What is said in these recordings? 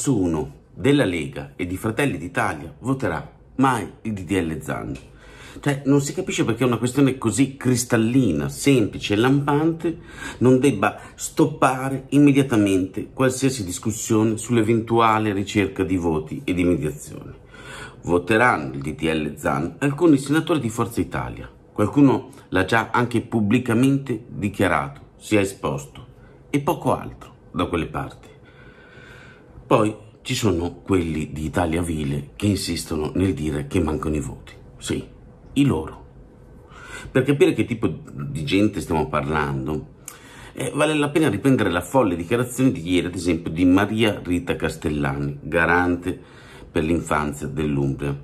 nessuno della Lega e di Fratelli d'Italia voterà mai il DDL Zan. Cioè, non si capisce perché una questione così cristallina, semplice e lampante non debba stoppare immediatamente qualsiasi discussione sull'eventuale ricerca di voti e di mediazione. Voteranno il DDL Zan alcuni senatori di Forza Italia. Qualcuno l'ha già anche pubblicamente dichiarato, si è esposto, e poco altro da quelle parti. Poi ci sono quelli di Italia Vile che insistono nel dire che mancano i voti. Sì, i loro. Per capire che tipo di gente stiamo parlando, eh, vale la pena riprendere la folle dichiarazione di ieri, ad esempio, di Maria Rita Castellani, garante per l'infanzia dell'Umbria.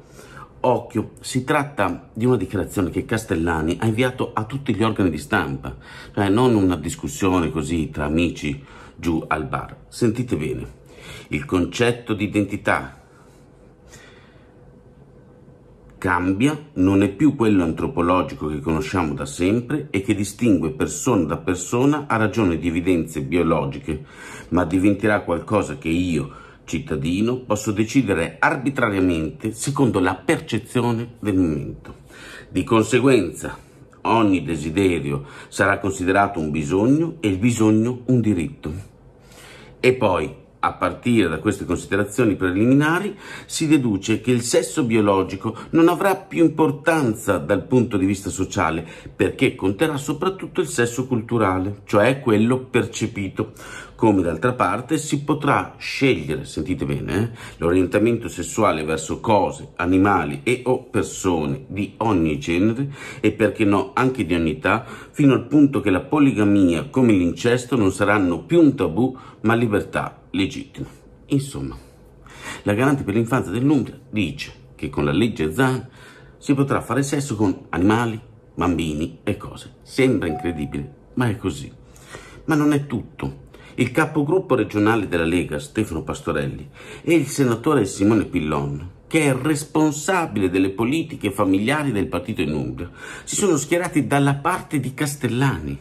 Occhio, si tratta di una dichiarazione che Castellani ha inviato a tutti gli organi di stampa, cioè non una discussione così tra amici giù al bar. Sentite bene il concetto di identità cambia, non è più quello antropologico che conosciamo da sempre e che distingue persona da persona a ragione di evidenze biologiche, ma diventerà qualcosa che io, cittadino, posso decidere arbitrariamente secondo la percezione del momento. Di conseguenza, ogni desiderio sarà considerato un bisogno e il bisogno un diritto. E poi, a partire da queste considerazioni preliminari si deduce che il sesso biologico non avrà più importanza dal punto di vista sociale perché conterà soprattutto il sesso culturale, cioè quello percepito come d'altra parte si potrà scegliere, sentite bene, eh, l'orientamento sessuale verso cose, animali e o persone di ogni genere e perché no anche di ogni età, fino al punto che la poligamia come l'incesto non saranno più un tabù ma libertà legittima. Insomma, la garante per l'infanzia dell'Umbria dice che con la legge ZAN si potrà fare sesso con animali, bambini e cose. Sembra incredibile, ma è così. Ma non è tutto il capogruppo regionale della Lega Stefano Pastorelli e il senatore Simone Pillon, che è responsabile delle politiche familiari del partito in Umbria, si sono schierati dalla parte di Castellani.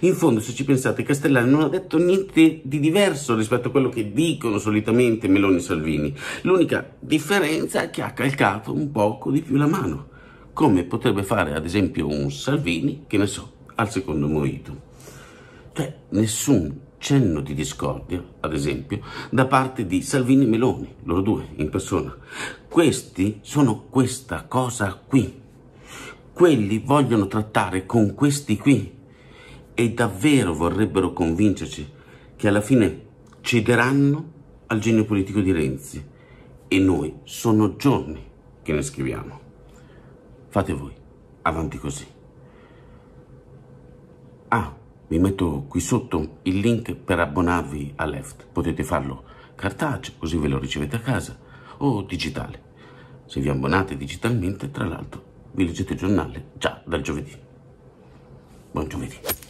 In fondo, se ci pensate, Castellani non ha detto niente di diverso rispetto a quello che dicono solitamente Meloni e Salvini. L'unica differenza è che ha calcato un poco di più la mano, come potrebbe fare ad esempio un Salvini, che ne so, al secondo moito. Cioè, nessun cenno di discordia, ad esempio, da parte di Salvini e Meloni, loro due in persona. Questi sono questa cosa qui. Quelli vogliono trattare con questi qui e davvero vorrebbero convincerci che alla fine cederanno al genio politico di Renzi. E noi sono giorni che ne scriviamo. Fate voi, avanti così. Ah, vi metto qui sotto il link per abbonarvi a Left. Potete farlo cartaceo, così ve lo ricevete a casa, o digitale. Se vi abbonate digitalmente, tra l'altro, vi leggete il giornale già dal giovedì. Buon giovedì.